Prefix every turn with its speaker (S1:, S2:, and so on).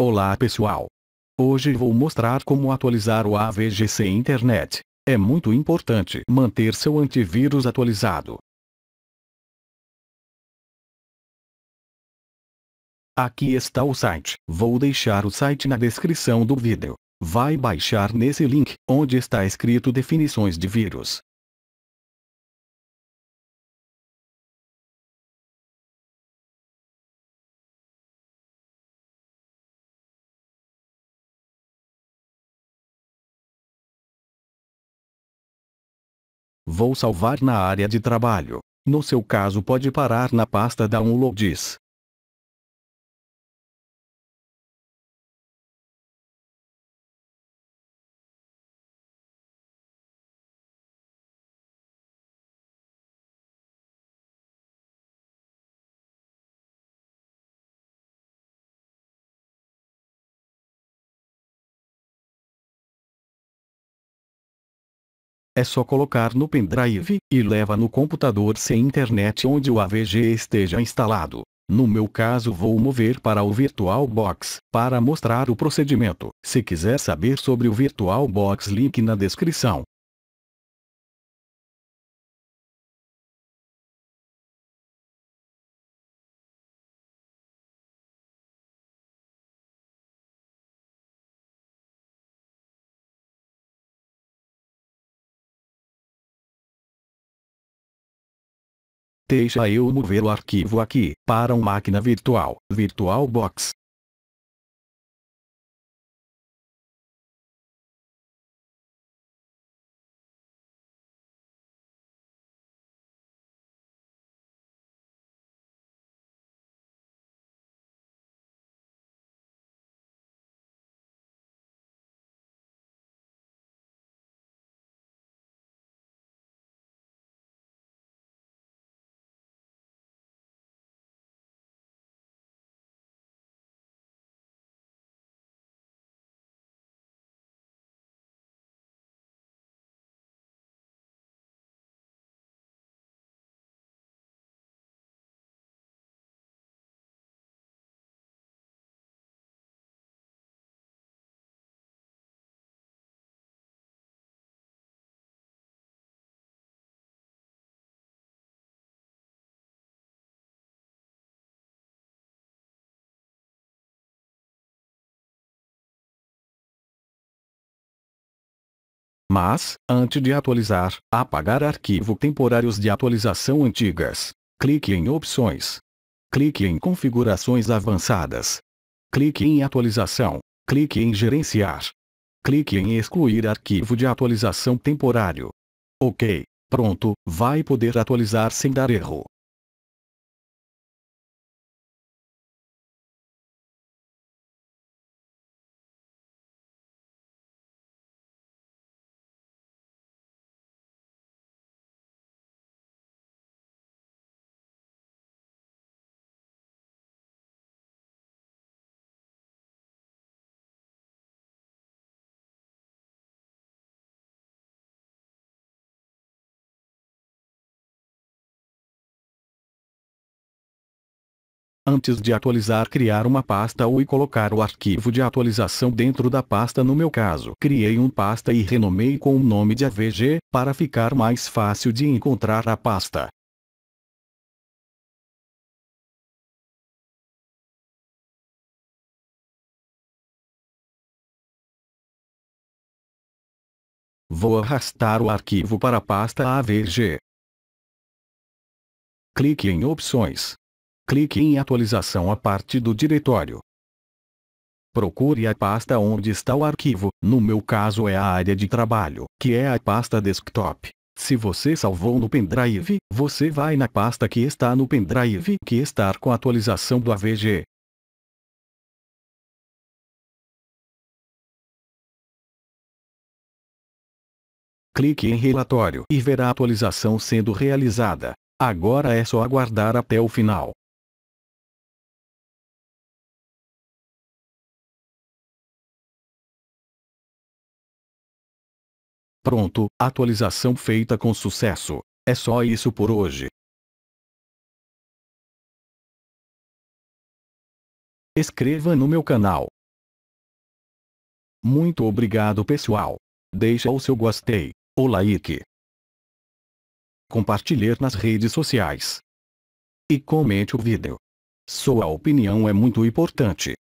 S1: Olá pessoal! Hoje vou mostrar como atualizar o AVGC Internet. É muito importante manter seu antivírus atualizado. Aqui está o site. Vou deixar o site na descrição do vídeo. Vai baixar nesse link, onde está escrito definições de
S2: vírus.
S3: Vou salvar na área de trabalho. No seu caso pode parar na pasta downloads. É
S1: só colocar no pendrive, e leva no computador sem internet onde o AVG esteja instalado. No meu caso vou mover para o VirtualBox, para mostrar o procedimento. Se quiser saber sobre o VirtualBox link na descrição.
S3: Deixa eu mover o arquivo aqui, para uma máquina virtual, VirtualBox.
S2: mas, antes de atualizar,
S1: apagar arquivo temporários de atualização antigas. Clique em Opções. Clique em Configurações avançadas. Clique em Atualização. Clique em Gerenciar. Clique em Excluir arquivo de atualização temporário. OK. Pronto, vai poder atualizar sem dar erro. Antes de atualizar criar uma pasta ou e colocar o arquivo de atualização dentro da pasta no meu caso criei um pasta e renomei com o nome de AVG, para ficar mais fácil de encontrar a pasta.
S3: Vou arrastar o arquivo
S2: para a pasta AVG. Clique em opções
S1: clique em Atualização a parte do diretório. Procure a pasta onde está o arquivo, no meu caso é a área de trabalho, que é a pasta desktop. Se você salvou no pendrive, você vai na pasta que está no pendrive que está com a atualização do AVG.
S2: Clique em relatório e verá a atualização sendo realizada. Agora é só aguardar até o final.
S3: Pronto, atualização feita com sucesso. É só isso por hoje. Escreva no meu canal.
S2: Muito obrigado pessoal. Deixa o seu gostei, o like. Compartilhar nas redes sociais. E comente
S3: o vídeo. Sua opinião é muito importante.